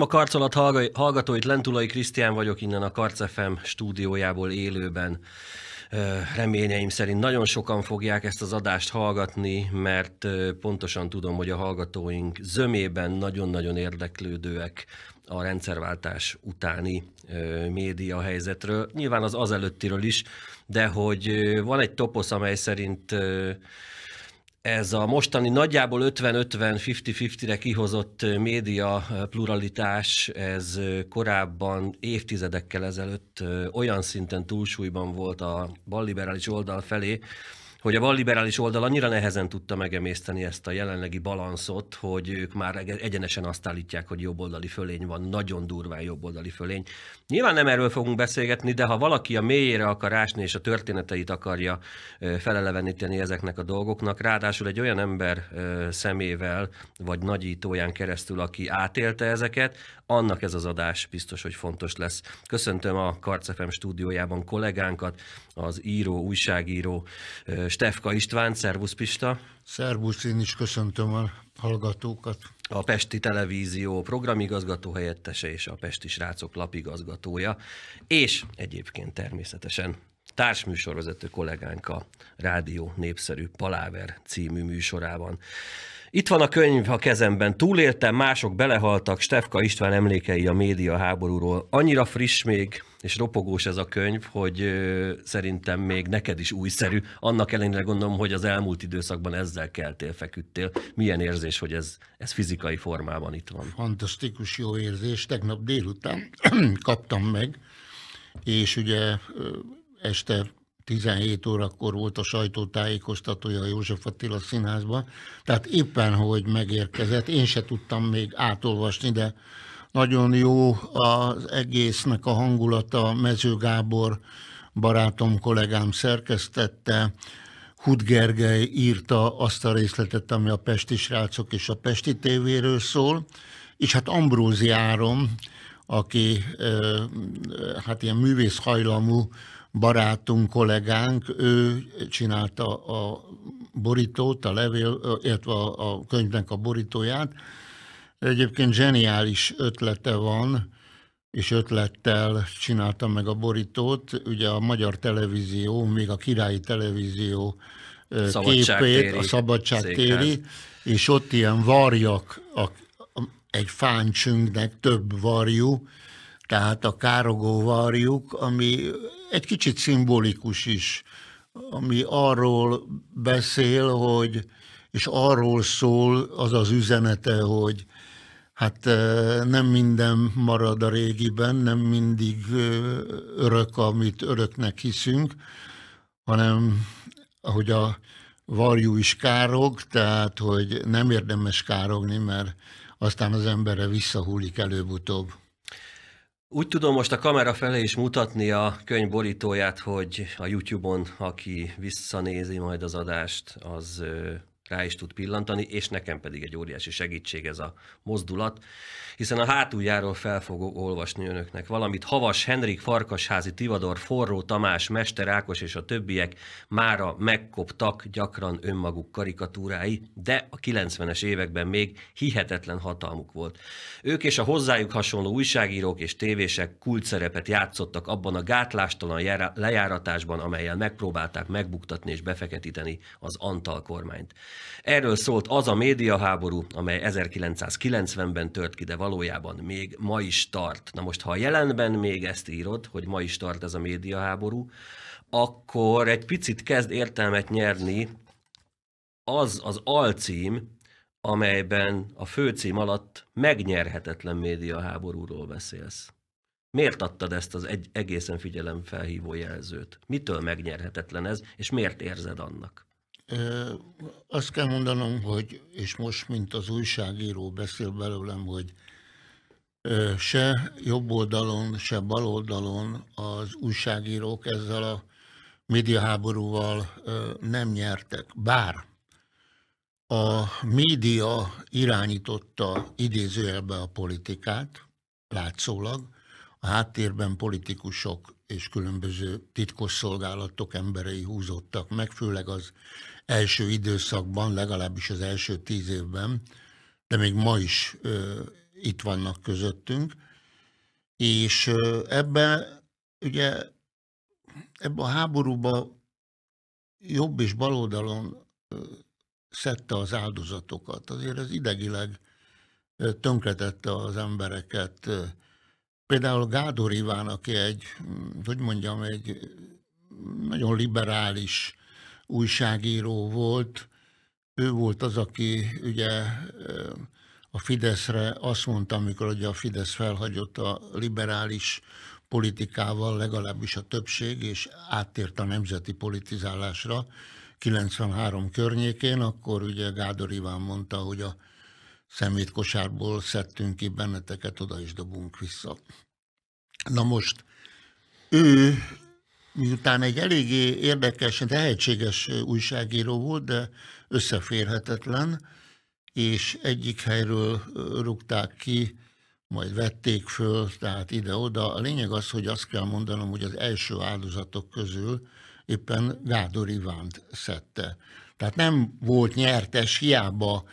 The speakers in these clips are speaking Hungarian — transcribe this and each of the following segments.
A karcolat hallgatóit, Lentulai Krisztián vagyok innen a FM stúdiójából élőben. Reményeim szerint nagyon sokan fogják ezt az adást hallgatni, mert pontosan tudom, hogy a hallgatóink zömében nagyon-nagyon érdeklődőek a rendszerváltás utáni média helyzetről. Nyilván az azelőttiről is, de hogy van egy toposz, amely szerint ez a mostani nagyjából 50-50, re kihozott média pluralitás, ez korábban évtizedekkel ezelőtt olyan szinten túlsúlyban volt a balliberális oldal felé, hogy a balliberális oldal annyira nehezen tudta megemészteni ezt a jelenlegi balanszot, hogy ők már egyenesen azt állítják, hogy jobboldali fölény van, nagyon durván jobboldali fölény. Nyilván nem erről fogunk beszélgetni, de ha valaki a mélyére akar ásni, és a történeteit akarja feleleveníteni ezeknek a dolgoknak, ráadásul egy olyan ember szemével, vagy nagyítóján keresztül, aki átélte ezeket, annak ez az adás biztos, hogy fontos lesz. Köszöntöm a Karcefem stúdiójában kollégánkat, az író, újságíró Stefka István, szervusz Pista. Szervusz, én is köszöntöm a hallgatókat. A Pesti Televízió programigazgató helyettese és a Pesti Srácok lapigazgatója, és egyébként természetesen társműsorvezető kollégánk a rádió népszerű Paláver című műsorában. Itt van a könyv a kezemben. Túléltem, mások belehaltak, Stefka István emlékei a média háborúról. Annyira friss még, és ropogós ez a könyv, hogy ö, szerintem még neked is újszerű. Annak ellenére gondolom, hogy az elmúlt időszakban ezzel keltél, feküdtél. Milyen érzés, hogy ez, ez fizikai formában itt van? Fantasztikus jó érzés. Tegnap délután kaptam meg, és ugye este 17 órakor volt a sajtótájékoztatója a József Attila színházban, tehát éppen, hogy megérkezett, én se tudtam még átolvasni, de nagyon jó az egésznek a hangulata, Mező Gábor barátom, kollégám szerkesztette, Hud Gergely írta azt a részletet, ami a Pesti srácok és a Pesti tévéről szól, és hát Ambrózi Áron, aki hát ilyen művész hajlamú barátunk, kollégánk, ő csinálta a borítót, a levél, illetve a, a könyvnek a borítóját. Egyébként zseniális ötlete van, és ötlettel csinálta meg a borítót. Ugye a magyar televízió, még a királyi televízió képét, a szabadságtéri, és ott ilyen varjak, a, egy fáncsünknek több varjú, tehát a károgó varjuk, ami egy kicsit szimbolikus is, ami arról beszél, hogy, és arról szól az az üzenete, hogy hát eh, nem minden marad a régiben, nem mindig eh, örök, amit öröknek hiszünk, hanem ahogy a varjú is károg, tehát hogy nem érdemes károgni, mert aztán az emberre visszahullik előbb-utóbb. Úgy tudom most a kamera felé is mutatni a könyv borítóját, hogy a YouTube-on, aki visszanézi majd az adást, az rá is tud pillantani, és nekem pedig egy óriási segítség ez a mozdulat, hiszen a hátuljáról fel fogok olvasni önöknek valamit. Havas Henrik Farkasházi Tivador, Forró Tamás, Mester Ákos és a többiek mára megkoptak gyakran önmaguk karikatúrái, de a 90-es években még hihetetlen hatalmuk volt. Ők és a hozzájuk hasonló újságírók és tévések kulcszerepet játszottak abban a gátlástalan lejáratásban, amelyel megpróbálták megbuktatni és befeketíteni az Antal kormányt. Erről szólt az a médiaháború, amely 1990-ben tört ki, de valójában még ma is tart. Na most, ha a jelenben még ezt írod, hogy ma is tart ez a médiaháború, akkor egy picit kezd értelmet nyerni az az alcím, amelyben a főcím alatt megnyerhetetlen médiaháborúról beszélsz. Miért adtad ezt az egy egészen figyelemfelhívó jelzőt? Mitől megnyerhetetlen ez, és miért érzed annak? Azt kell mondanom, hogy, és most, mint az újságíró beszél belőlem, hogy se jobb oldalon, se bal oldalon az újságírók ezzel a médiaháborúval nem nyertek. Bár a média irányította idézőjelbe a politikát, látszólag, a háttérben politikusok és különböző titkosszolgálatok emberei húzódtak meg, főleg az első időszakban, legalábbis az első tíz évben, de még ma is ö, itt vannak közöttünk. És ö, ebben, ugye, ebben a háborúban jobb és baloldalon szedte az áldozatokat. Azért ez idegileg ö, tönkretette az embereket. például Gádor Iván, aki egy, hogy mondjam, egy nagyon liberális, újságíró volt. Ő volt az, aki ugye a Fideszre azt mondta, amikor ugye a Fidesz felhagyott a liberális politikával, legalábbis a többség, és áttért a nemzeti politizálásra 93 környékén, akkor ugye Gádor Iván mondta, hogy a szemétkosárból szedtünk ki benneteket, oda is dobunk vissza. Na most ő miután egy eléggé érdekes, tehetséges újságíró volt, de összeférhetetlen, és egyik helyről rúgták ki, majd vették föl, tehát ide-oda. A lényeg az, hogy azt kell mondanom, hogy az első áldozatok közül éppen Gádor Ivánt szedte. Tehát nem volt nyertes, hiába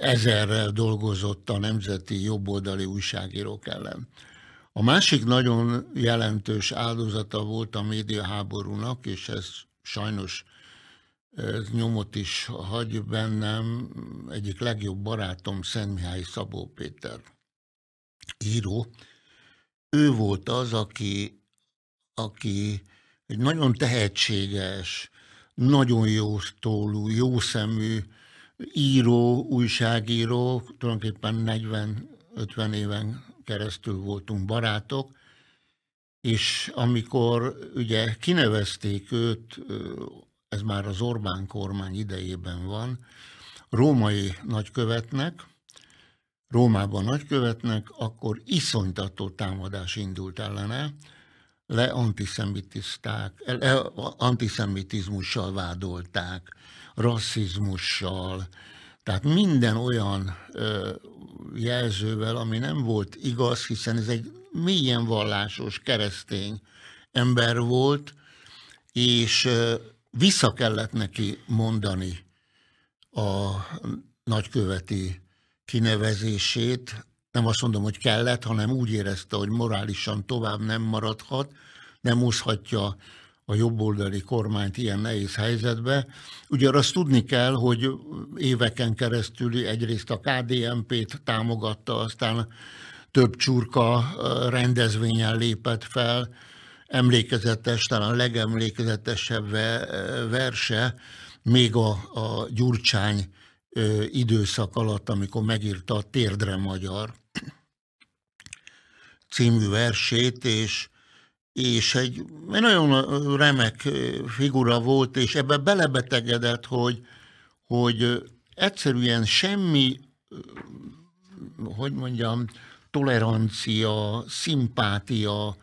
ezerrel dolgozott a nemzeti jobboldali újságírók ellen. A másik nagyon jelentős áldozata volt a médiaháborúnak, és ez sajnos ez nyomot is hagy bennem egyik legjobb barátom, Szent Mihály Szabó Péter író. Ő volt az, aki, aki egy nagyon tehetséges, nagyon jó tólú, jó szemű író, újságíró, tulajdonképpen 40-50 éven keresztül voltunk barátok, és amikor ugye kinevezték őt, ez már az Orbán kormány idejében van, római nagykövetnek, Rómában nagykövetnek, akkor iszonytató támadás indult ellene, le antiszemitizták, antiszemitizmussal vádolták, rasszizmussal, tehát minden olyan ö, jelzővel, ami nem volt igaz, hiszen ez egy mélyen vallásos keresztény ember volt, és ö, vissza kellett neki mondani a nagyköveti kinevezését. Nem azt mondom, hogy kellett, hanem úgy érezte, hogy morálisan tovább nem maradhat, nem úszhatja a jobboldali kormányt ilyen nehéz helyzetbe. Ugye azt tudni kell, hogy éveken keresztül egyrészt a KDMP t támogatta, aztán több csurka rendezvényen lépett fel, emlékezetes, talán a legemlékezetesebb verse, még a, a Gyurcsány időszak alatt, amikor megírta a Térdre Magyar című versét, és és egy nagyon remek figura volt, és ebbe belebetegedett, hogy, hogy egyszerűen semmi, hogy mondjam, tolerancia, szimpátia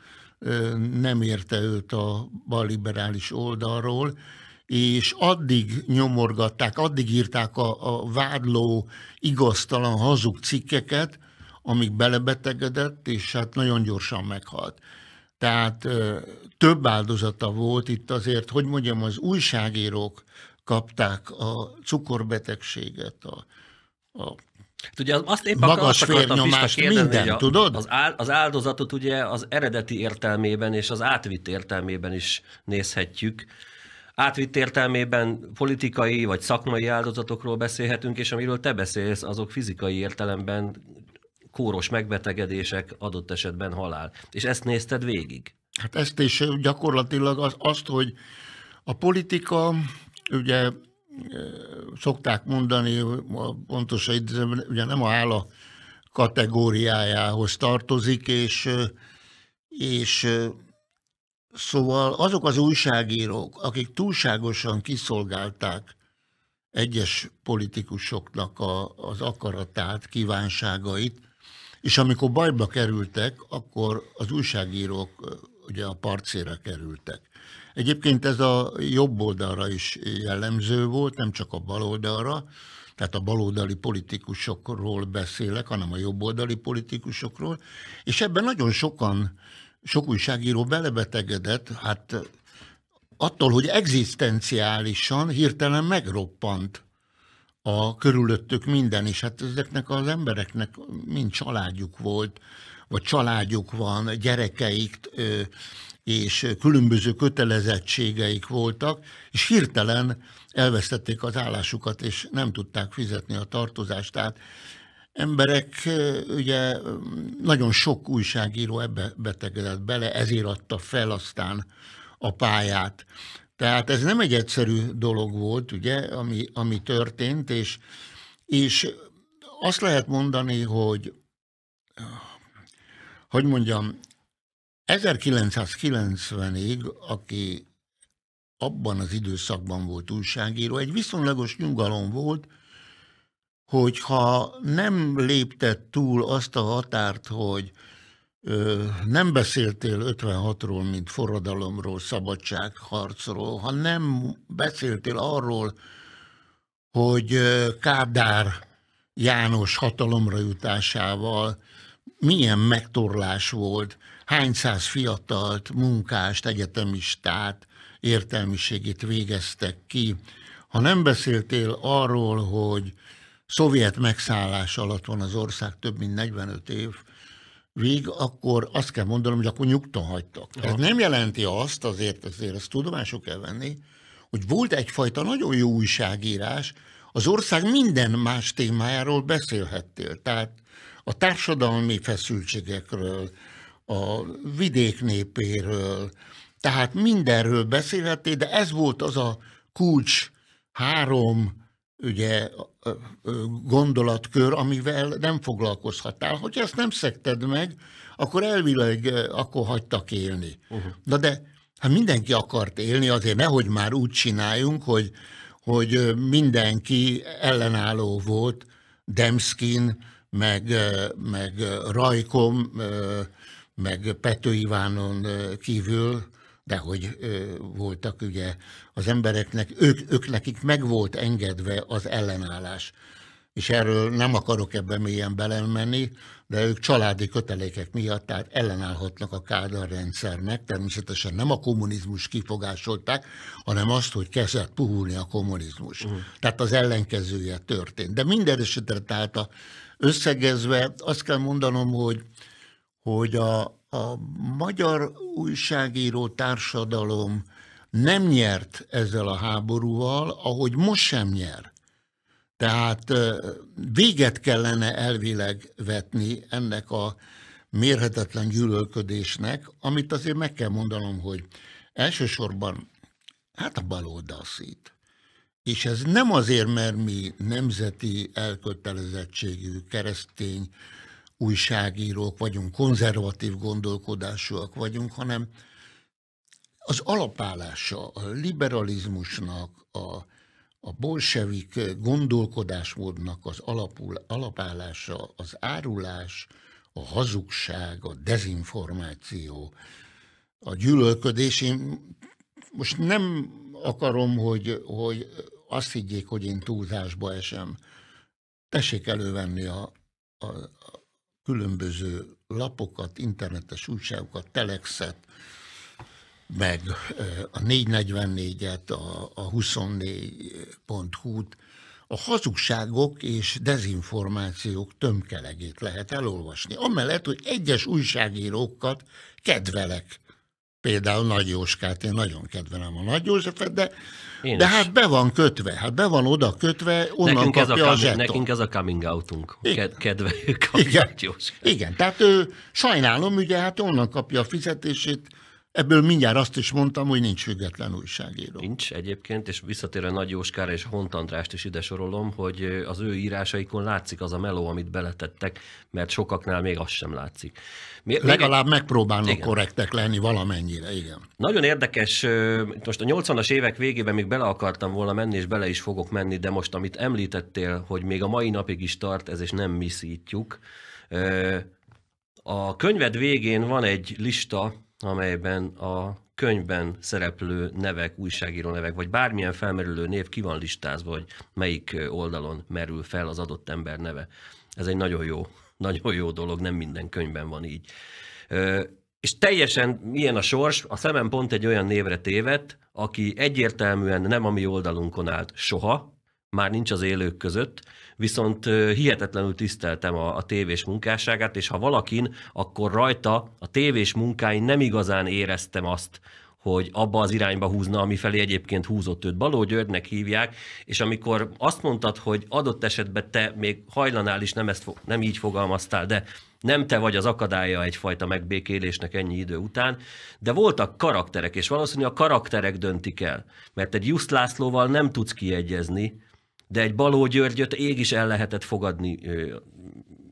nem érte őt a balliberális oldalról, és addig nyomorgatták, addig írták a, a vádló igaztalan hazug cikkeket, amik belebetegedett, és hát nagyon gyorsan meghalt. Tehát több áldozata volt itt azért, hogy mondjam, az újságírók kapták a cukorbetegséget, a, a Hát ugye azt épp magas vérnyomást, kérdezni, minden, a, tudod? Az, az áldozatot ugye az eredeti értelmében és az átvitt értelmében is nézhetjük. Átvitt értelmében politikai vagy szakmai áldozatokról beszélhetünk, és amiről te beszélsz, azok fizikai értelemben kóros megbetegedések, adott esetben halál. És ezt nézted végig? Hát ezt is gyakorlatilag az, azt, hogy a politika, ugye e, szokták mondani, pontosan idézem, ugye nem a hála kategóriájához tartozik, és, e, és e, szóval azok az újságírók, akik túlságosan kiszolgálták egyes politikusoknak a, az akaratát, kívánságait, és amikor bajba kerültek, akkor az újságírók ugye a parcére kerültek. Egyébként ez a jobb oldalra is jellemző volt, nem csak a bal oldalra, tehát a baloldali politikusokról beszélek, hanem a jobboldali politikusokról, és ebben nagyon sokan, sok újságíró belebetegedett, hát attól, hogy egzisztenciálisan hirtelen megroppant a körülöttük minden, és hát ezeknek az embereknek mind családjuk volt, vagy családjuk van, gyerekeik, és különböző kötelezettségeik voltak, és hirtelen elvesztették az állásukat, és nem tudták fizetni a tartozást. Tehát emberek, ugye nagyon sok újságíró ebbe betegedett bele, ezért adta fel aztán a pályát. Tehát ez nem egy egyszerű dolog volt, ugye, ami, ami történt, és, és azt lehet mondani, hogy hogy mondjam, 1990-ig, aki abban az időszakban volt újságíró, egy viszonylagos nyugalom volt, hogyha nem lépte túl azt a határt, hogy nem beszéltél 56-ról, mint forradalomról, szabadságharcról, hanem beszéltél arról, hogy Kádár János hatalomra jutásával milyen megtorlás volt, hány száz fiatalt, munkást, egyetemistát, értelmiségét végeztek ki. Ha nem beszéltél arról, hogy szovjet megszállás alatt van az ország több mint 45 év, vég, akkor azt kell mondanom, hogy akkor nyugton hagytak. Ez nem jelenti azt, azért, azért ezt tudomásul kell venni, hogy volt egyfajta nagyon jó újságírás, az ország minden más témájáról beszélhettél. Tehát a társadalmi feszültségekről, a vidék népéről, tehát mindenről beszélhettél, de ez volt az a kulcs három, ugye gondolatkör, amivel nem foglalkozhatál, Hogy ezt nem szekted meg, akkor elvileg akkor hagytak élni. Uh-huh. Na de hát mindenki akart élni, azért nehogy már úgy csináljunk, hogy, hogy mindenki ellenálló volt, Demskin, meg, meg Rajkom, meg Pető Ivánon kívül, de hogy ö, voltak ugye az embereknek, ők, ők nekik meg volt engedve az ellenállás. És erről nem akarok ebben mélyen belemenni, de ők családi kötelékek miatt tehát ellenállhatnak a Kádár rendszernek. Természetesen nem a kommunizmus kifogásolták, hanem azt, hogy kezdett puhulni a kommunizmus. Uh-huh. Tehát az ellenkezője történt. De minden esetre, tehát a, összegezve azt kell mondanom, hogy, hogy a, a magyar újságíró társadalom nem nyert ezzel a háborúval, ahogy most sem nyer. Tehát véget kellene elvileg vetni ennek a mérhetetlen gyűlölködésnek, amit azért meg kell mondanom, hogy elsősorban hát a baloldal szít. És ez nem azért, mert mi nemzeti elkötelezettségű keresztény újságírók vagyunk, konzervatív gondolkodásúak vagyunk, hanem az alapállása a liberalizmusnak, a, a bolsevik gondolkodásmódnak az alapul, alapállása az árulás, a hazugság, a dezinformáció, a gyűlölködés. Én most nem akarom, hogy, hogy azt higgyék, hogy én túlzásba esem. Tessék elővenni a, a, különböző lapokat, internetes újságokat, telexet, meg a 444-et, a, a 24.hu-t, a hazugságok és dezinformációk tömkelegét lehet elolvasni. Amellett, hogy egyes újságírókat kedvelek, például Nagy Jóskát, én nagyon kedvelem a Nagy Józsefet, de, de hát be van kötve, hát be van oda kötve, onnan nekünk kapja ez a, a Nekünk ez a coming outunk, Igen. kedveljük a Igen. Nagy Igen, tehát ő, sajnálom, ugye hát onnan kapja a fizetését, Ebből mindjárt azt is mondtam, hogy nincs független újságíró. Nincs egyébként, és visszatérve Nagy Jóskára és Hont Andrást is ide sorolom, hogy az ő írásaikon látszik az a meló, amit beletettek, mert sokaknál még az sem látszik. Mi, Legalább még... megpróbálnak igen. korrektek lenni valamennyire, igen. Nagyon érdekes, most a 80-as évek végében még bele akartam volna menni, és bele is fogok menni, de most amit említettél, hogy még a mai napig is tart ez, és nem miszítjuk. A könyved végén van egy lista, amelyben a könyvben szereplő nevek, újságíró nevek, vagy bármilyen felmerülő név ki van listázva, hogy melyik oldalon merül fel az adott ember neve. Ez egy nagyon jó, nagyon jó dolog, nem minden könyvben van így. És teljesen milyen a sors, a szemem pont egy olyan névre tévedt, aki egyértelműen nem a mi oldalunkon állt soha, már nincs az élők között, viszont hihetetlenül tiszteltem a, a tévés munkásságát, és ha valakin, akkor rajta a tévés munkáin nem igazán éreztem azt, hogy abba az irányba húzna, ami felé egyébként húzott őt. Baló Györgynek hívják, és amikor azt mondtad, hogy adott esetben te még hajlanál is nem, ezt, nem így fogalmaztál, de nem te vagy az akadálya egyfajta megbékélésnek ennyi idő után, de voltak karakterek, és valószínűleg a karakterek döntik el, mert egy Just Lászlóval nem tudsz kiegyezni, de egy Baló Györgyöt ég is el lehetett fogadni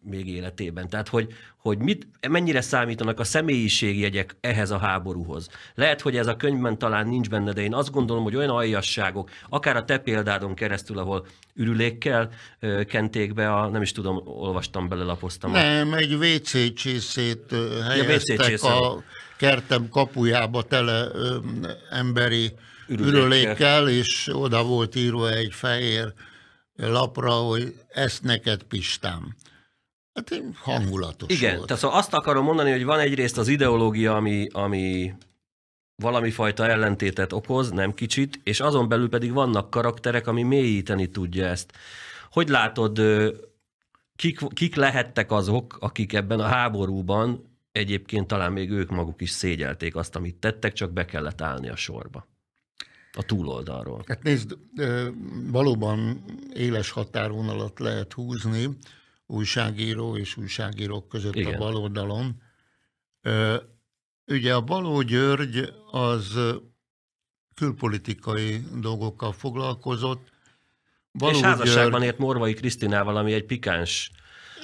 még életében. Tehát, hogy, hogy mit, mennyire számítanak a személyiségjegyek ehhez a háborúhoz. Lehet, hogy ez a könyvben talán nincs benne, de én azt gondolom, hogy olyan aljasságok, akár a te példádon keresztül, ahol ürülékkel ö, kenték be, a, nem is tudom, olvastam bele, lapoztam. Nem, egy WC csészét helyeztek ja, a kertem kapujába tele ö, emberi ürülékkel. ürülékkel, és oda volt írva egy fehér lapra, hogy ezt neked Pistám. Hát hangulatos Igen, volt. tehát szóval azt akarom mondani, hogy van egyrészt az ideológia, ami, ami valami fajta ellentétet okoz, nem kicsit, és azon belül pedig vannak karakterek, ami mélyíteni tudja ezt. Hogy látod, kik, kik lehettek azok, akik ebben a háborúban egyébként talán még ők maguk is szégyelték azt, amit tettek, csak be kellett állni a sorba? a túloldalról? Hát nézd, valóban éles határvonalat lehet húzni újságíró és újságírók között Igen. a baloldalon. Ugye a Baló György az külpolitikai dolgokkal foglalkozott. Baló és házasságban György... ért Morvai Krisztinával, ami egy pikáns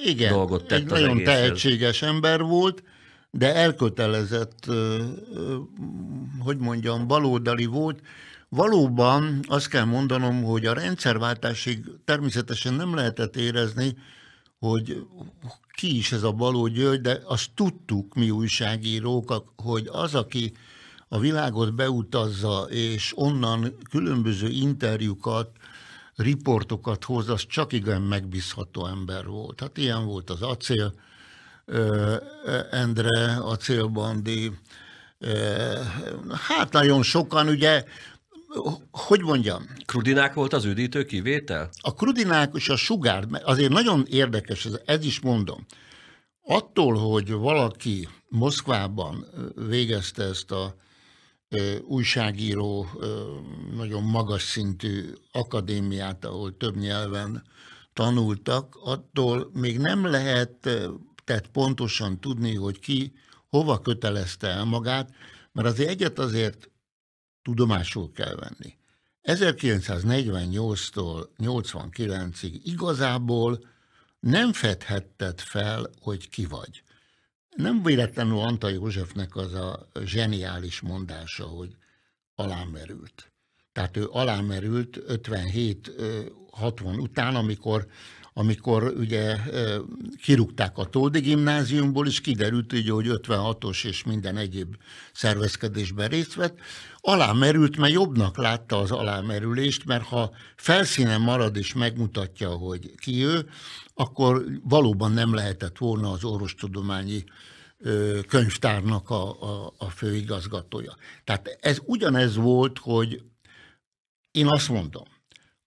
igen, dolgot tett egy az nagyon egészhez. tehetséges ember volt, de elkötelezett, hogy mondjam, baloldali volt, Valóban azt kell mondanom, hogy a rendszerváltásig természetesen nem lehetett érezni, hogy ki is ez a Baló György, de azt tudtuk mi újságírók, hogy az, aki a világot beutazza, és onnan különböző interjúkat, riportokat hoz, az csak igen megbízható ember volt. Hát ilyen volt az Acél Endre, Acél Bandi, hát nagyon sokan ugye hogy mondjam? Krudinák volt az üdítő kivétel? A krudinák és a sugár, azért nagyon érdekes, ez, ez is mondom. Attól, hogy valaki Moszkvában végezte ezt a újságíró, nagyon magas szintű akadémiát, ahol több nyelven tanultak, attól még nem lehet tehát pontosan tudni, hogy ki hova kötelezte el magát, mert azért egyet azért tudomásul kell venni. 1948-tól 89-ig igazából nem fedhetted fel, hogy ki vagy. Nem véletlenül Anta Józsefnek az a zseniális mondása, hogy alámerült. Tehát ő alámerült 57-60 után, amikor amikor ugye kirúgták a Toldi gimnáziumból, és kiderült, ugye, hogy 56-os és minden egyéb szervezkedésben részt vett, alámerült, mert jobbnak látta az alámerülést, mert ha felszínen marad és megmutatja, hogy ki ő, akkor valóban nem lehetett volna az orvostudományi könyvtárnak a, a, a főigazgatója. Tehát ez ugyanez volt, hogy én azt mondom,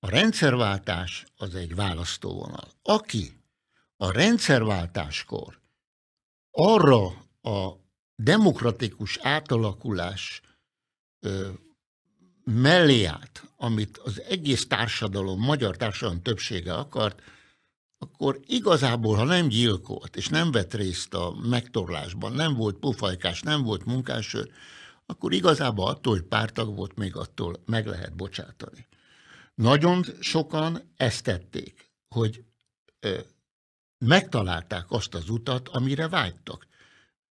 a rendszerváltás az egy választóvonal. Aki a rendszerváltáskor arra a demokratikus átalakulás ö, mellé állt, amit az egész társadalom, magyar társadalom többsége akart, akkor igazából, ha nem gyilkolt, és nem vett részt a megtorlásban, nem volt pufajkás, nem volt munkásőr, akkor igazából attól, hogy pártag volt, még attól meg lehet bocsátani. Nagyon sokan ezt tették, hogy ö, megtalálták azt az utat, amire vágytak.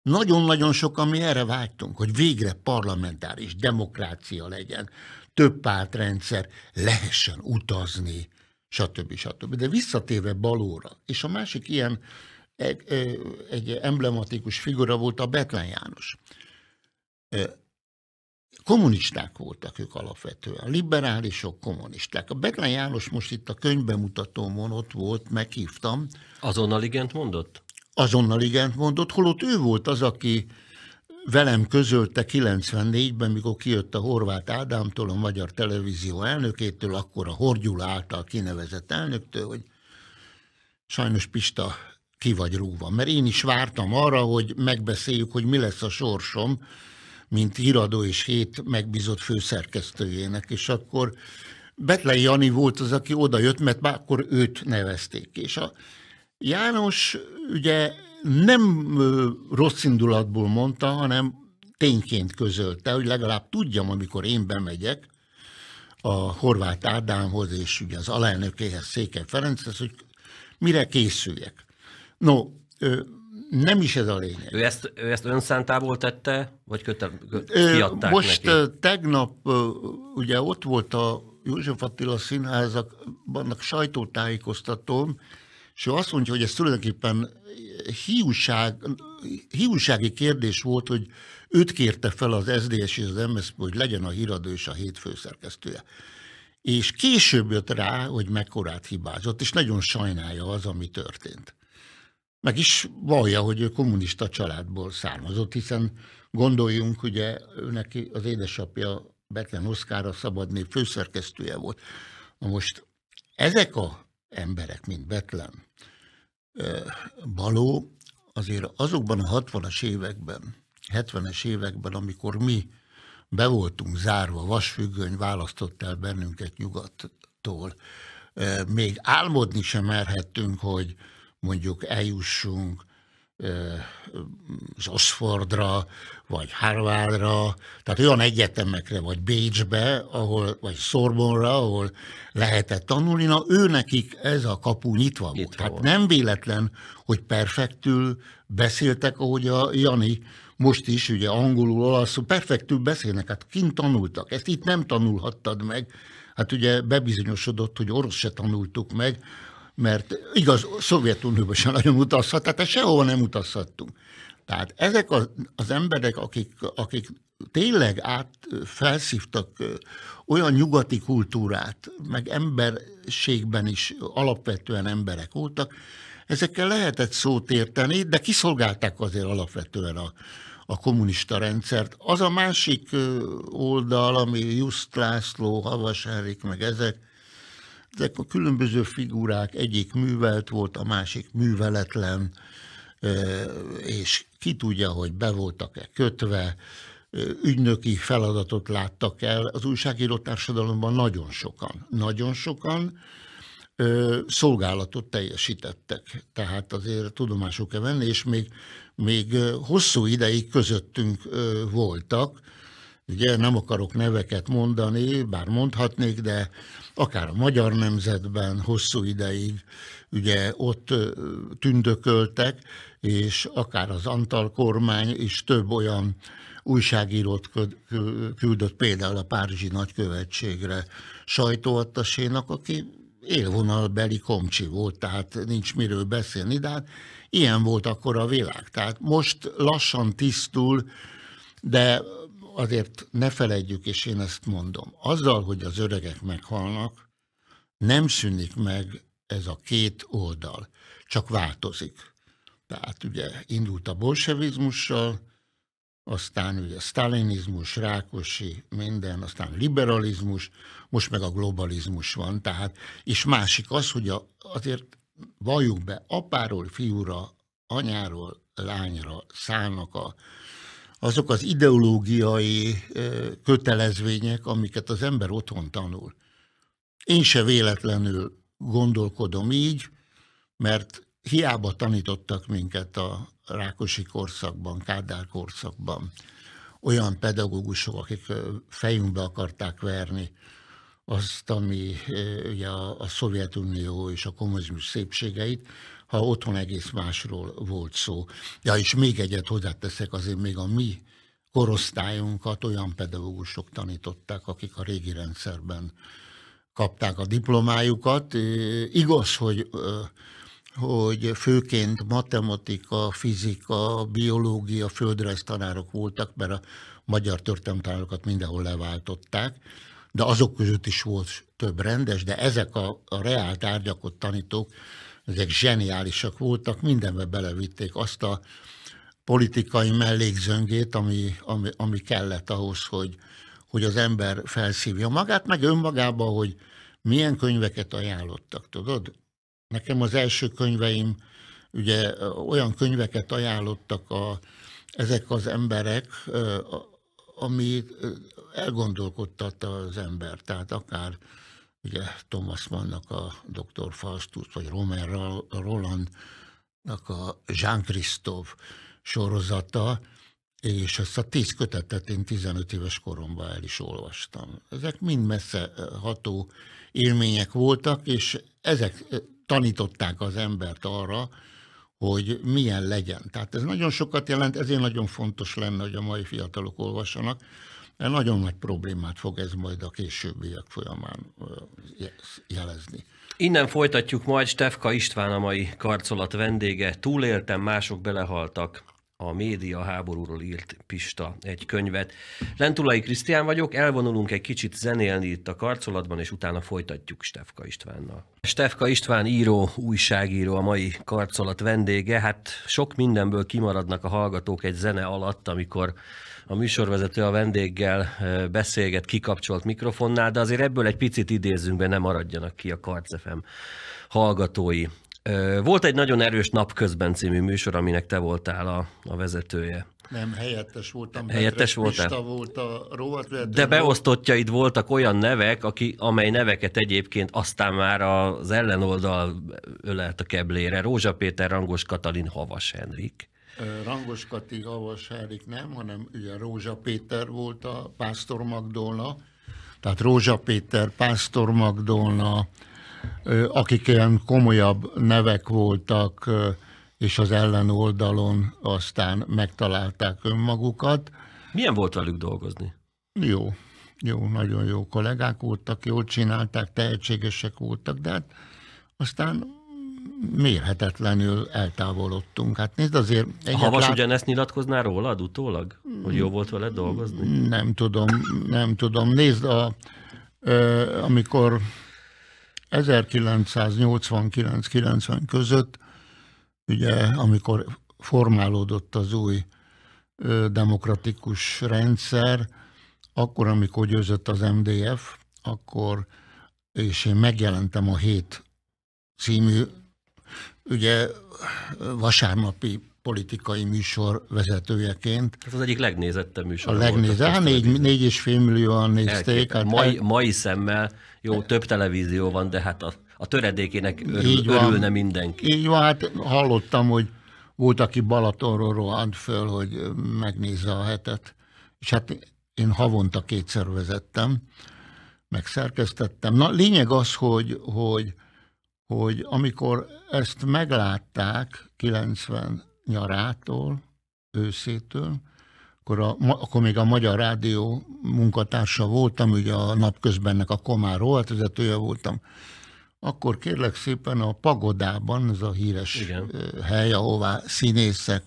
Nagyon-nagyon sokan mi erre vágytunk, hogy végre parlamentáris demokrácia legyen, több pártrendszer, lehessen utazni, stb. stb. De visszatérve Balóra, és a másik ilyen egy, egy emblematikus figura volt a Betlen János kommunisták voltak ők alapvetően, liberálisok, kommunisták. A Betlen János most itt a könyvbemutatómon ott volt, meghívtam. Azonnal igent mondott? Azonnal igent mondott, holott ő volt az, aki velem közölte 94-ben, mikor kijött a Horvát Ádámtól, a Magyar Televízió elnökétől, akkor a Horgyula által kinevezett elnöktől, hogy sajnos Pista ki vagy rúva. Mert én is vártam arra, hogy megbeszéljük, hogy mi lesz a sorsom, mint híradó és hét megbízott főszerkesztőjének, és akkor Betlei Jani volt az, aki oda jött, mert már akkor őt nevezték. És a János ugye nem rossz indulatból mondta, hanem tényként közölte, hogy legalább tudjam, amikor én bemegyek a horvát Ádámhoz és ugye az alelnökéhez Székely Ferenchez, hogy mire készüljek. No, nem is ez a lényeg. Ő ezt, ő ezt önszántából tette, vagy köte, kiadták Most neki? tegnap ugye ott volt a József Attila vannak sajtótájékoztatón, és ő azt mondja, hogy ez tulajdonképpen hiúság, hiúsági kérdés volt, hogy őt kérte fel az SZDS és az MSZP, hogy legyen a híradő és a hét főszerkesztője. És később jött rá, hogy mekkorát hibázott, és nagyon sajnálja az, ami történt meg is vallja, hogy ő kommunista családból származott, hiszen gondoljunk, ugye neki az édesapja Betlen Oszkár a Szabadné főszerkesztője volt. Na most ezek a emberek, mint Betlen, Baló, azért azokban a 60-as években, 70-es években, amikor mi be voltunk zárva, vasfüggöny választott el bennünket nyugattól, még álmodni sem merhettünk, hogy mondjuk eljussunk az Oxfordra, vagy Harvardra, tehát olyan egyetemekre, vagy Bécsbe, ahol, vagy Sorbonra, ahol lehetett tanulni, na ő nekik ez a kapu nyitva volt. tehát nem véletlen, hogy perfektül beszéltek, ahogy a Jani most is, ugye angolul, olaszul, perfektül beszélnek, hát kint tanultak, ezt itt nem tanulhattad meg. Hát ugye bebizonyosodott, hogy orosz se tanultuk meg, mert igaz, Szovjetunióban sem nagyon utazhat, tehát sehova nem utazhattunk. Tehát ezek az, az emberek, akik, akik tényleg át felszívtak olyan nyugati kultúrát, meg emberségben is alapvetően emberek voltak, ezekkel lehetett szót érteni, de kiszolgálták azért alapvetően a, a kommunista rendszert. Az a másik oldal, ami Just László, Havas Erik, meg ezek, ezek a különböző figurák egyik művelt volt, a másik műveletlen, és ki tudja, hogy be voltak-e kötve, ügynöki feladatot láttak el. Az újságíró társadalomban nagyon sokan, nagyon sokan szolgálatot teljesítettek. Tehát azért tudomásul kell venni, és még, még hosszú ideig közöttünk voltak. Ugye nem akarok neveket mondani, bár mondhatnék, de akár a magyar nemzetben hosszú ideig ugye ott tündököltek, és akár az Antal kormány is több olyan újságírót küldött például a Párizsi Nagykövetségre sajtóattasénak, aki élvonalbeli komcsi volt, tehát nincs miről beszélni, de hát ilyen volt akkor a világ. Tehát most lassan tisztul, de azért ne felejtjük, és én ezt mondom, azzal, hogy az öregek meghalnak, nem szűnik meg ez a két oldal, csak változik. Tehát ugye indult a bolsevizmussal, aztán ugye sztálinizmus, Rákosi, minden, aztán liberalizmus, most meg a globalizmus van, tehát, és másik az, hogy a, azért valljuk be, apáról, fiúra, anyáról, lányra szállnak a azok az ideológiai kötelezvények, amiket az ember otthon tanul. Én se véletlenül gondolkodom így, mert hiába tanítottak minket a Rákosi korszakban, Kádár korszakban olyan pedagógusok, akik fejünkbe akarták verni azt, ami ugye a, a Szovjetunió és a kommunizmus szépségeit, ha otthon egész másról volt szó. Ja, és még egyet hozzáteszek, azért még a mi korosztályunkat olyan pedagógusok tanították, akik a régi rendszerben kapták a diplomájukat. Igaz, hogy hogy főként matematika, fizika, biológia, földrajz tanárok voltak, mert a magyar történetanárokat mindenhol leváltották, de azok között is volt több rendes, de ezek a, a reál tárgyakot tanítók ezek zseniálisak voltak, mindenbe belevitték azt a politikai mellékzöngét, ami, ami, ami kellett ahhoz, hogy, hogy az ember felszívja magát, meg önmagába, hogy milyen könyveket ajánlottak, tudod? Nekem az első könyveim, ugye olyan könyveket ajánlottak a, ezek az emberek, ami elgondolkodtatta az ember, tehát akár ugye Thomas Mannnak a Dr. Faustus, vagy Romain Rolandnak a Jean-Christophe sorozata, és ezt a tíz kötetet én 15 éves koromban el is olvastam. Ezek mind messze ható élmények voltak, és ezek tanították az embert arra, hogy milyen legyen. Tehát ez nagyon sokat jelent, ezért nagyon fontos lenne, hogy a mai fiatalok olvassanak, de nagyon nagy problémát fog ez majd a későbbiek folyamán jelezni. Innen folytatjuk majd Stefka István a mai karcolat vendége. Túléltem, mások belehaltak a média háborúról írt Pista egy könyvet. Lentulai Krisztián vagyok, elvonulunk egy kicsit zenélni itt a karcolatban, és utána folytatjuk Stefka Istvánnal. Stefka István író, újságíró a mai karcolat vendége. Hát sok mindenből kimaradnak a hallgatók egy zene alatt, amikor a műsorvezető a vendéggel beszélget kikapcsolt mikrofonnál, de azért ebből egy picit idézzünk be, ne maradjanak ki a Karcefem hallgatói. Volt egy nagyon erős napközben című műsor, aminek te voltál a, a vezetője. Nem, helyettes voltam. Helyettes voltál? volt a lehet, De beosztottjaid voltak olyan nevek, aki, amely neveket egyébként aztán már az ellenoldal ölelt a keblére. Rózsa Péter, Rangos Katalin, Havas Henrik. Rangos Kati, Havas Henrik nem, hanem ugye Rózsa Péter volt a Pásztor Magdolna. Tehát Rózsa Péter, Pásztor Magdolna, akik ilyen komolyabb nevek voltak, és az ellenoldalon aztán megtalálták önmagukat. Milyen volt velük dolgozni? Jó, jó, nagyon jó kollégák voltak, jól csinálták, tehetségesek voltak, de hát aztán mérhetetlenül eltávolodtunk. Hát nézd azért... Havas lát... ugyanezt nyilatkozná rólad utólag? Hogy jó volt vele dolgozni? Nem tudom, nem tudom. Nézd, a, ö, amikor 1989-90 között, ugye, amikor formálódott az új demokratikus rendszer, akkor, amikor győzött az MDF, akkor, és én megjelentem a Hét című, ugye vasárnapi politikai műsor vezetőjeként. Ez az egyik legnézettebb műsor. A legnézettebb, hát négy, négy és fél millióan nézték. Hát mai, el... mai szemmel jó, több televízió van, de hát a, a töredékének örül, így van, örülne mindenki. Így van, hát hallottam, hogy volt, aki Balatonról rohant föl, hogy megnézze a hetet. És hát én havonta kétszer vezettem, megszerkesztettem. Na, lényeg az, hogy, hogy, hogy amikor ezt meglátták 90 nyarától, őszétől, akkor, a, akkor még a Magyar Rádió munkatársa voltam, ugye a napközbennek a Komár rovatvezetője voltam, akkor kérlek szépen a pagodában, ez a híres Igen. hely, ahová színészek,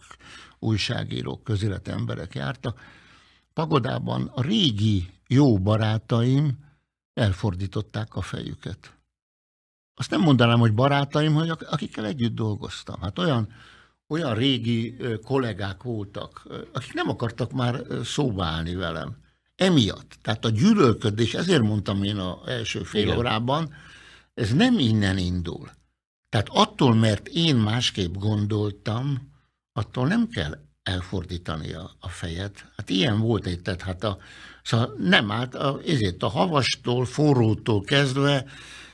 újságírók, emberek jártak, pagodában a régi jó barátaim elfordították a fejüket. Azt nem mondanám, hogy barátaim, hogy akikkel együtt dolgoztam. Hát olyan olyan régi kollégák voltak, akik nem akartak már szóba állni velem. Emiatt. Tehát a gyűlölködés, ezért mondtam én az első fél Igen. órában, ez nem innen indul. Tehát attól, mert én másképp gondoltam, attól nem kell elfordítani a, a fejed. Hát ilyen volt egy, tehát hát a, szóval nem állt, a, ezért a havastól, forrótól kezdve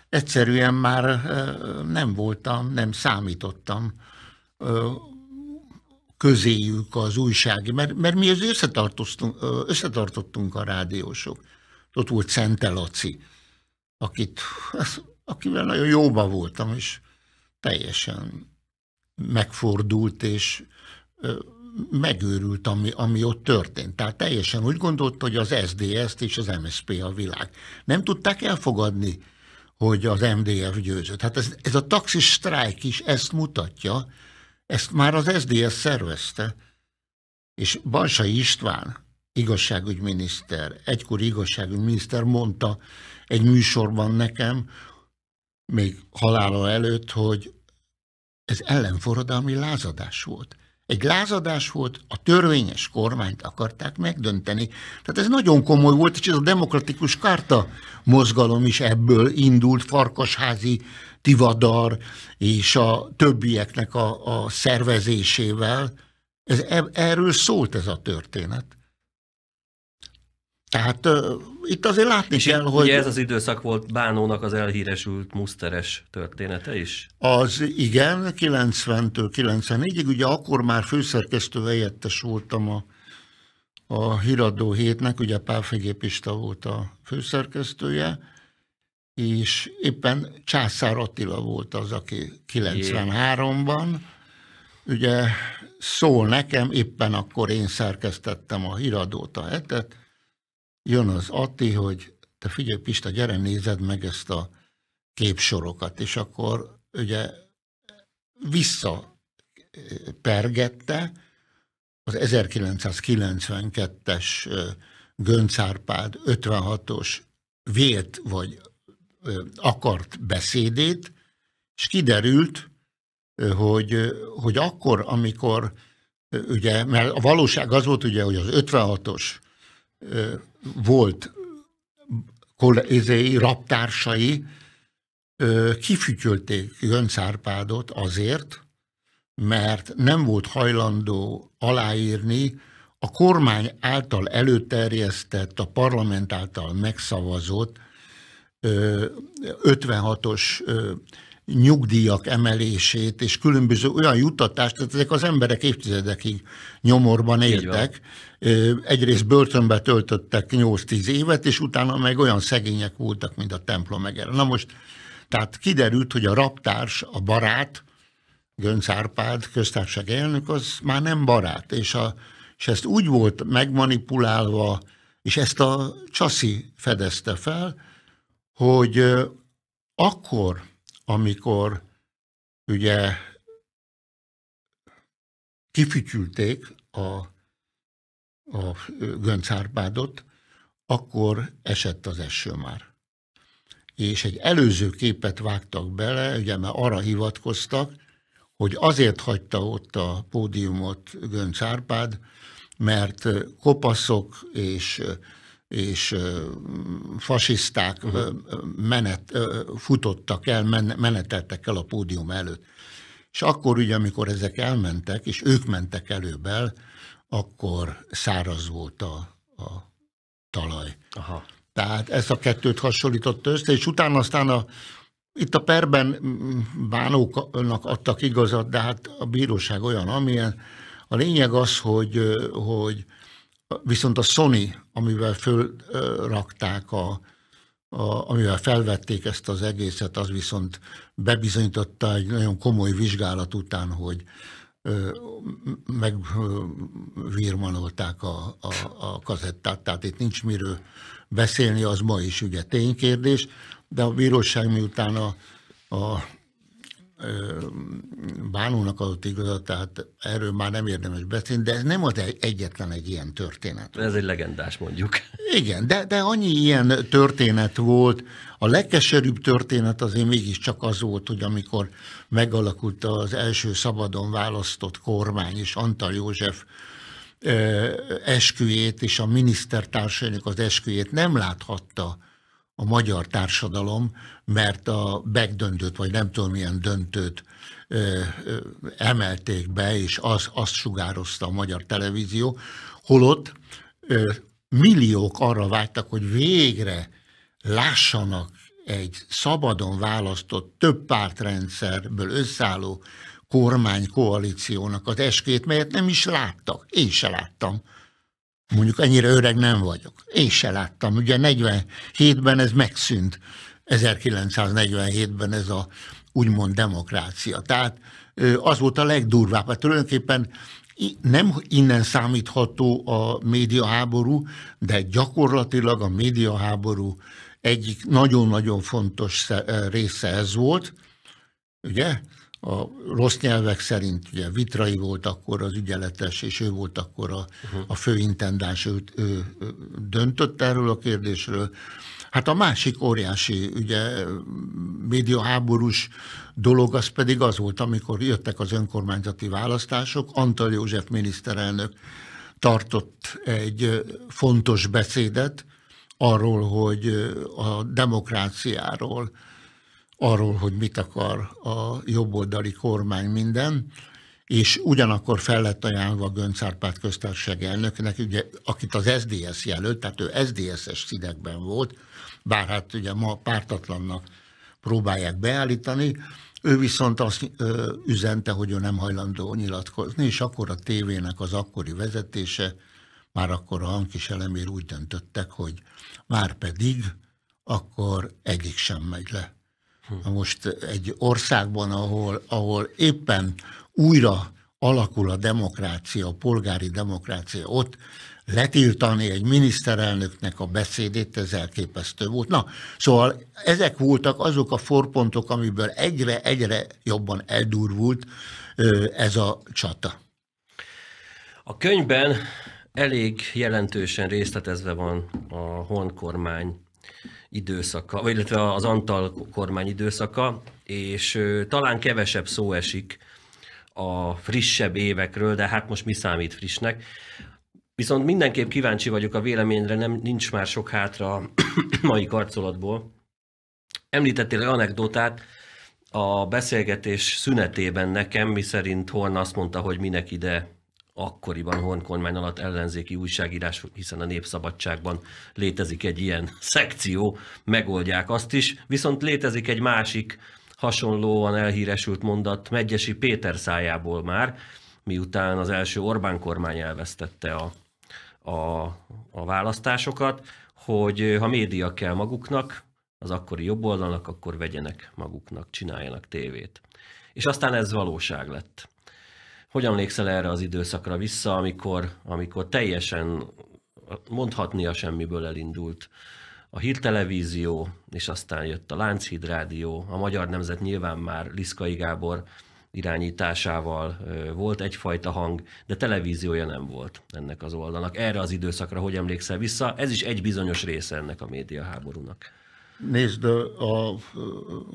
egyszerűen már nem voltam, nem számítottam közéjük az újság, mert, mert mi az összetartottunk a rádiósok. Ott volt Szente Laci, akit, akivel nagyon jóba voltam, és teljesen megfordult, és megőrült, ami, ami ott történt. Tehát teljesen úgy gondolt, hogy az SZDSZ-t és az MSZP a világ. Nem tudták elfogadni, hogy az MDF győzött. Hát ez, ez a taxis sztrájk is ezt mutatja, ezt már az SZDSZ szervezte, és Balsai István, igazságügyminiszter, egykori igazságügyminiszter mondta egy műsorban nekem, még halála előtt, hogy ez ellenforradalmi lázadás volt. Egy lázadás volt, a törvényes kormányt akarták megdönteni. Tehát ez nagyon komoly volt, és ez a demokratikus kárta mozgalom is ebből indult, farkasházi Tivadar és a többieknek a, a szervezésével. Ez, e, erről szólt ez a történet. Tehát uh, itt azért látni és kell, hogy... ez az időszak volt Bánónak az elhíresült muszteres története is? Az igen, 90-től 94-ig, ugye akkor már főszerkesztő helyettes voltam a, a híradó hétnek, ugye Pál Fegépista volt a főszerkesztője, és éppen Császár Attila volt az, aki 93-ban, ugye szól nekem, éppen akkor én szerkesztettem a híradót, a hetet, jön az Atti, hogy te figyelj Pista, gyere nézed meg ezt a képsorokat, és akkor ugye vissza eh, pergette az 1992-es Göncárpád 56-os vét vagy eh, akart beszédét, és kiderült, eh, hogy, hogy akkor, amikor ugye, mert a valóság az volt ugye, hogy az 56-os volt izéi, raptársai kifütyölték Gönc Árpádot azért, mert nem volt hajlandó aláírni a kormány által előterjesztett, a parlament által megszavazott 56-os nyugdíjak emelését, és különböző olyan juttatást, tehát ezek az emberek évtizedekig nyomorban éltek, egyrészt börtönbe töltöttek 8-10 évet, és utána meg olyan szegények voltak, mint a templom megere. Na most, tehát kiderült, hogy a raptárs, a barát, Gönc Árpád köztársaság elnök, az már nem barát, és, a, és ezt úgy volt megmanipulálva, és ezt a csasi fedezte fel, hogy akkor amikor ugye kifütyülték a, a Gönc Árpádot, akkor esett az eső már. És egy előző képet vágtak bele, ugye mert arra hivatkoztak, hogy azért hagyta ott a pódiumot Gönc Árpád, mert kopaszok és és fasiszták menet, futottak el, meneteltek el a pódium előtt. És akkor ugye, amikor ezek elmentek, és ők mentek előbel, akkor száraz volt a, a talaj. Aha. Tehát ezt a kettőt hasonlított össze, és utána aztán a, itt a perben mm, bánóknak adtak igazat, de hát a bíróság olyan, amilyen. A lényeg az, hogy, hogy Viszont a Sony, amivel fölrakták a, a, amivel felvették ezt az egészet, az viszont bebizonyította egy nagyon komoly vizsgálat után, hogy megvirmanolták a, a, a kazettát, tehát itt nincs miről beszélni, az ma is ugye ténykérdés, de a bíróság miután a, a bánulnak adott igazat, tehát erről már nem érdemes beszélni, de ez nem az egyetlen egy ilyen történet. Ez egy legendás mondjuk. Igen, de, de annyi ilyen történet volt. A legkeserűbb történet azért mégiscsak az volt, hogy amikor megalakult az első szabadon választott kormány, és Antal József esküjét és a minisztertársainak az esküjét nem láthatta a magyar társadalom, mert a megdöntött, vagy nem tudom milyen döntőt ö, ö, emelték be, és az, azt sugározta a magyar televízió, holott ö, milliók arra vágytak, hogy végre lássanak egy szabadon választott több pártrendszerből összeálló kormánykoalíciónak az eskét, melyet nem is láttak. Én se láttam Mondjuk ennyire öreg nem vagyok. Én se láttam. Ugye 47-ben ez megszűnt. 1947-ben ez a úgymond demokrácia. Tehát az volt a legdurvább. Hát tulajdonképpen nem innen számítható a médiaháború, de gyakorlatilag a médiaháború egyik nagyon-nagyon fontos része ez volt, ugye? a rossz nyelvek szerint, ugye Vitrai volt akkor az ügyeletes, és ő volt akkor a, uh-huh. a főintendáns, ő, ő döntött erről a kérdésről. Hát a másik óriási ugye, médiaháborús dolog az pedig az volt, amikor jöttek az önkormányzati választások, Antal József miniszterelnök tartott egy fontos beszédet arról, hogy a demokráciáról, arról, hogy mit akar a jobboldali kormány minden, és ugyanakkor fel lett ajánlva Gönc Árpád köztársaság elnöknek, ugye, akit az SZDSZ jelölt, tehát ő SZDSZ-es színekben volt, bár hát ugye ma pártatlannak próbálják beállítani, ő viszont azt ö, üzente, hogy ő nem hajlandó nyilatkozni, és akkor a tévének az akkori vezetése, már akkor a hangkis elemér úgy döntöttek, hogy már pedig akkor egyik sem megy le most egy országban, ahol, ahol éppen újra alakul a demokrácia, a polgári demokrácia, ott letiltani egy miniszterelnöknek a beszédét, ez elképesztő volt. Na, szóval ezek voltak azok a forpontok, amiből egyre-egyre jobban eldurvult ez a csata. A könyvben elég jelentősen részletezve van a honkormány időszaka, vagy illetve az Antal kormány időszaka, és talán kevesebb szó esik a frissebb évekről, de hát most mi számít frissnek. Viszont mindenképp kíváncsi vagyok a véleményre, nem nincs már sok hátra a mai karcolatból. Említettél egy anekdotát a beszélgetés szünetében nekem, miszerint Horn azt mondta, hogy minek ide akkoriban Horn kormány alatt ellenzéki újságírás, hiszen a Népszabadságban létezik egy ilyen szekció, megoldják azt is, viszont létezik egy másik hasonlóan elhíresült mondat Megyesi Péter szájából már, miután az első Orbán kormány elvesztette a, a, a választásokat, hogy ha média kell maguknak, az akkori jobboldalnak, akkor vegyenek maguknak, csináljanak tévét. És aztán ez valóság lett. Hogy emlékszel erre az időszakra vissza, amikor, amikor teljesen mondhatni a semmiből elindult a hírtelevízió, és aztán jött a Lánchíd Rádió, a Magyar Nemzet nyilván már Liszkai Gábor irányításával volt egyfajta hang, de televíziója nem volt ennek az oldalnak. Erre az időszakra hogy emlékszel vissza? Ez is egy bizonyos része ennek a médiaháborúnak. Nézd, a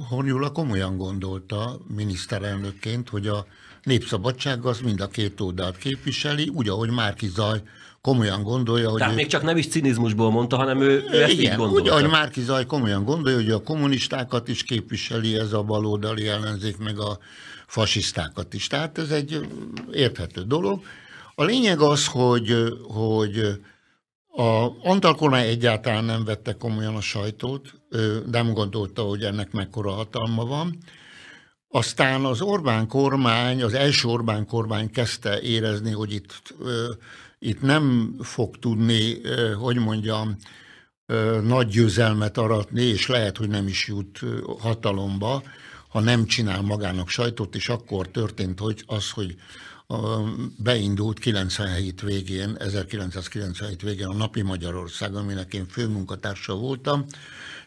Hornyula komolyan gondolta miniszterelnökként, hogy a népszabadság az mind a két oldalt képviseli, úgy, ahogy Márki Zaj komolyan gondolja, hogy... Tehát ő... még csak nem is cinizmusból mondta, hanem ő, ő ezt igen, így gondolta. Úgy, ahogy Márki Zaj komolyan gondolja, hogy a kommunistákat is képviseli ez a baloldali ellenzék, meg a fasisztákat is. Tehát ez egy érthető dolog. A lényeg az, hogy, hogy a Antal kormány egyáltalán nem vette komolyan a sajtót, nem gondolta, hogy ennek mekkora hatalma van. Aztán az Orbán kormány, az első Orbán kormány kezdte érezni, hogy itt, itt nem fog tudni, hogy mondjam, nagy győzelmet aratni, és lehet, hogy nem is jut hatalomba, ha nem csinál magának sajtot, és akkor történt hogy az, hogy beindult 97 végén, 1997 végén a Napi Magyarország, aminek én főmunkatársa voltam,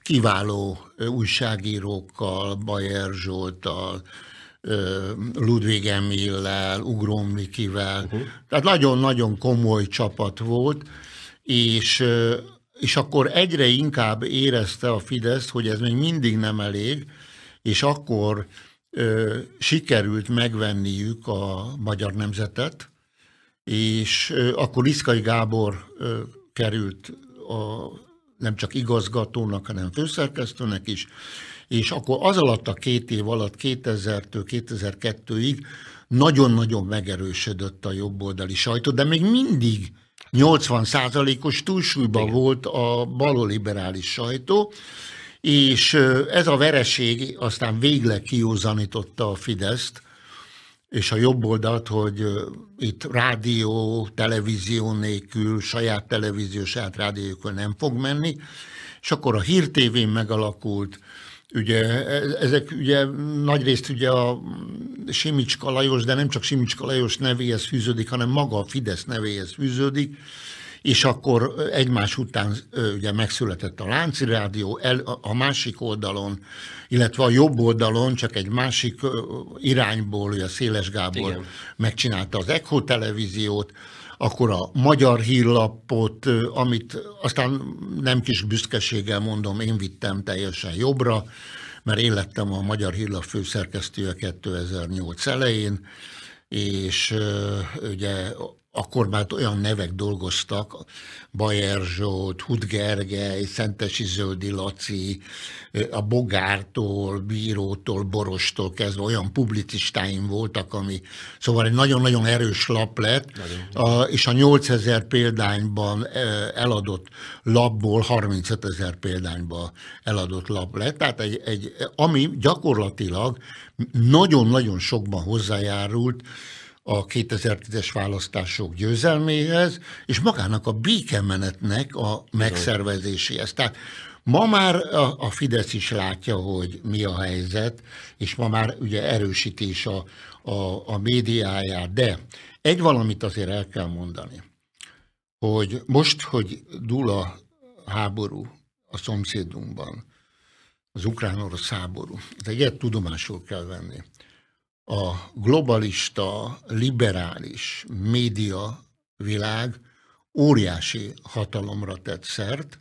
kiváló újságírókkal, Bajer Zsoltal, Ludwig Emillel, Ugromlikivel. Uh-huh. Mhm. Tehát nagyon-nagyon komoly csapat volt, és, és akkor egyre inkább érezte a Fidesz, hogy ez még mindig nem elég, és akkor ö, sikerült megvenniük a magyar nemzetet, és ö, akkor Iszkai Gábor ö, került a nem csak igazgatónak, hanem főszerkesztőnek is, és akkor az alatt a két év alatt, 2000-től 2002-ig nagyon-nagyon megerősödött a jobboldali sajtó, de még mindig 80%-os túlsúlyban Igen. volt a baloliberális sajtó, és ez a vereség aztán végleg kiózanította a Fideszt, és a jobb oldalt, hogy itt rádió, televízió nélkül, saját televízió, saját rádiókkal nem fog menni, és akkor a TV megalakult, Ugye, e, ezek ugye nagyrészt ugye a Simicska Lajos, de nem csak Simicska Lajos nevéhez fűződik, hanem maga a Fidesz nevéhez fűződik, és akkor egymás után ugye megszületett a Láncirádió, el, a másik oldalon, illetve a jobb oldalon, csak egy másik irányból, ugye Széles Gábor Igen. megcsinálta az Echo televíziót, akkor a magyar hírlapot, amit aztán nem kis büszkeséggel mondom, én vittem teljesen jobbra, mert én lettem a Magyar Hírlap főszerkesztője 2008 elején, és ugye akkor már olyan nevek dolgoztak, Bajer Zsolt, Hud Gergely, Szentesi Zöldi Laci, a Bogártól, Bírótól, Borostól kezdve olyan publicistáim voltak, ami szóval egy nagyon-nagyon erős lap lett, A, és a 8000 példányban e, eladott lapból 35 ezer példányban eladott lap lett, tehát egy, egy ami gyakorlatilag nagyon-nagyon sokban hozzájárult a 2010-es választások győzelméhez, és magának a békemenetnek a megszervezéséhez. Tehát Ma már a, a Fidesz is látja, hogy mi a helyzet, és ma már ugye erősítés a, a, a médiáját, de egy valamit azért el kell mondani, hogy most, hogy dúl a háború a szomszédunkban, az ukrán-orosz háború, de egyet tudomásul kell venni, a globalista, liberális média világ óriási hatalomra tett szert,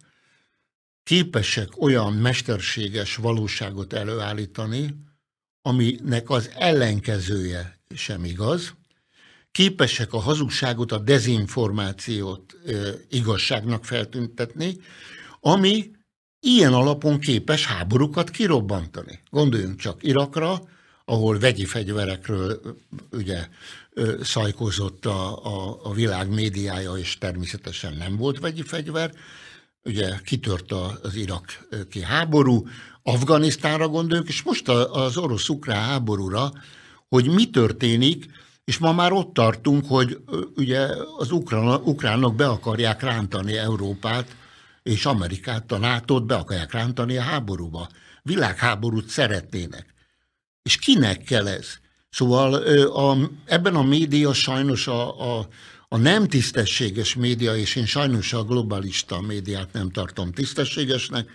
képesek olyan mesterséges valóságot előállítani, aminek az ellenkezője sem igaz, képesek a hazugságot, a dezinformációt e, igazságnak feltüntetni, ami ilyen alapon képes háborúkat kirobbantani. Gondoljunk csak Irakra, ahol vegyi fegyverekről ugye szajkozott a, a, a világ médiája, és természetesen nem volt vegyi fegyver. Ugye kitört az iraki háború, Afganisztánra gondoljuk, és most az orosz-ukrán háborúra, hogy mi történik, és ma már ott tartunk, hogy ugye az ukrán, ukránok be akarják rántani Európát, és Amerikát, a NATO-t be akarják rántani a háborúba. Világháborút szeretnének. És kinek kell ez? Szóval a, ebben a média sajnos a, a, a nem tisztességes média, és én sajnos a globalista médiát nem tartom tisztességesnek,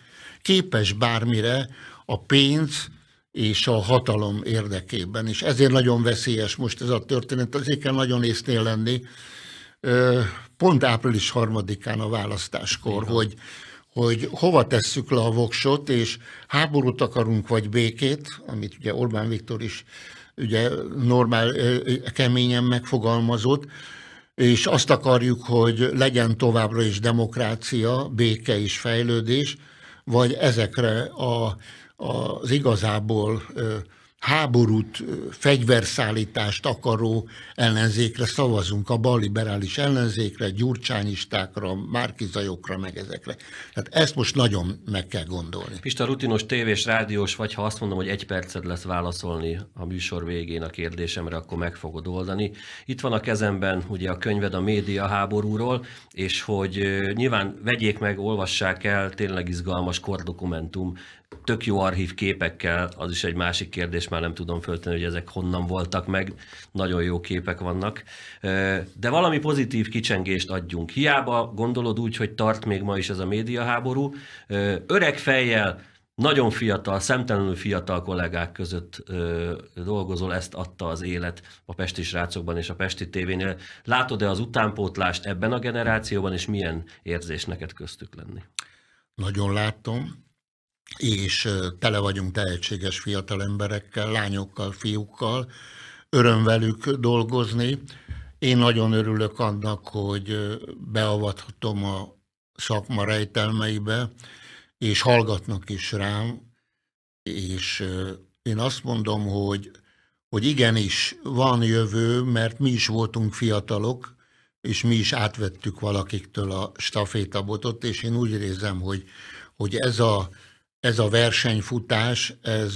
képes bármire a pénz és a hatalom érdekében. És ezért nagyon veszélyes most ez a történet, azért kell nagyon észnél lenni. Pont április harmadikán a választáskor, Igen. hogy hogy hova tesszük le a voksot, és háborút akarunk, vagy békét, amit ugye Orbán Viktor is ugye normál, keményen megfogalmazott, és azt akarjuk, hogy legyen továbbra is demokrácia, béke és fejlődés, vagy ezekre a, a az igazából háborút, fegyverszállítást akaró ellenzékre szavazunk, a balliberális ellenzékre, gyurcsányistákra, márkizajokra, meg ezekre. Tehát ezt most nagyon meg kell gondolni. Pista, rutinos tévés, rádiós vagy, ha azt mondom, hogy egy percet lesz válaszolni a műsor végén a kérdésemre, akkor meg fogod oldani. Itt van a kezemben ugye a könyved a média háborúról, és hogy nyilván vegyék meg, olvassák el, tényleg izgalmas kordokumentum tök jó archív képekkel, az is egy másik kérdés, már nem tudom föltenni, hogy ezek honnan voltak meg, nagyon jó képek vannak. De valami pozitív kicsengést adjunk. Hiába gondolod úgy, hogy tart még ma is ez a médiaháború. Öreg fejjel, nagyon fiatal, szemtelenül fiatal kollégák között ö, dolgozol, ezt adta az élet a Pesti srácokban és a Pesti tévénél. Látod-e az utánpótlást ebben a generációban, és milyen érzés neked köztük lenni? Nagyon látom és tele vagyunk tehetséges fiatal emberekkel, lányokkal, fiúkkal, öröm velük dolgozni. Én nagyon örülök annak, hogy beavathatom a szakma rejtelmeibe, és hallgatnak is rám, és én azt mondom, hogy, hogy igenis van jövő, mert mi is voltunk fiatalok, és mi is átvettük valakiktől a stafétabotot, és én úgy érzem, hogy, hogy ez a ez a versenyfutás, ez,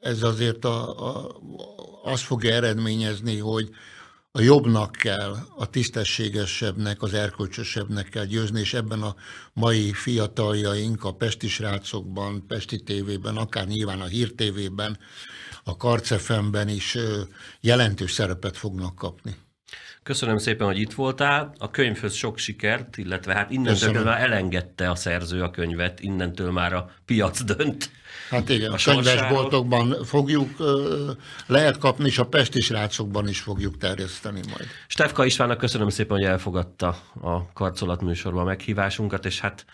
ez azért a, a, azt fogja eredményezni, hogy a jobbnak kell, a tisztességesebbnek, az erkölcsösebbnek kell győzni, és ebben a mai fiataljaink a Pesti srácokban, Pesti tévében, akár nyilván a Hír tévében, a Karcefemben is jelentős szerepet fognak kapni. Köszönöm szépen, hogy itt voltál. A könyvhöz sok sikert, illetve hát innentől Köszönöm. már elengedte a szerző a könyvet, innentől már a piac dönt. Hát igen, a, a könyvesboltokban fogjuk, lehet kapni, és a pesti srácokban is fogjuk terjeszteni majd. Stefka Istvánnak köszönöm szépen, hogy elfogadta a Karcolat műsorban meghívásunkat, és hát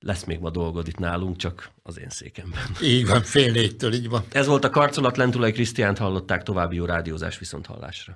lesz még ma dolgod itt nálunk, csak az én székemben. Így van, fél négytől, így van. Ez volt a Karcolat, Lentulai Krisztiánt hallották, további jó rádiózás viszont hallásra.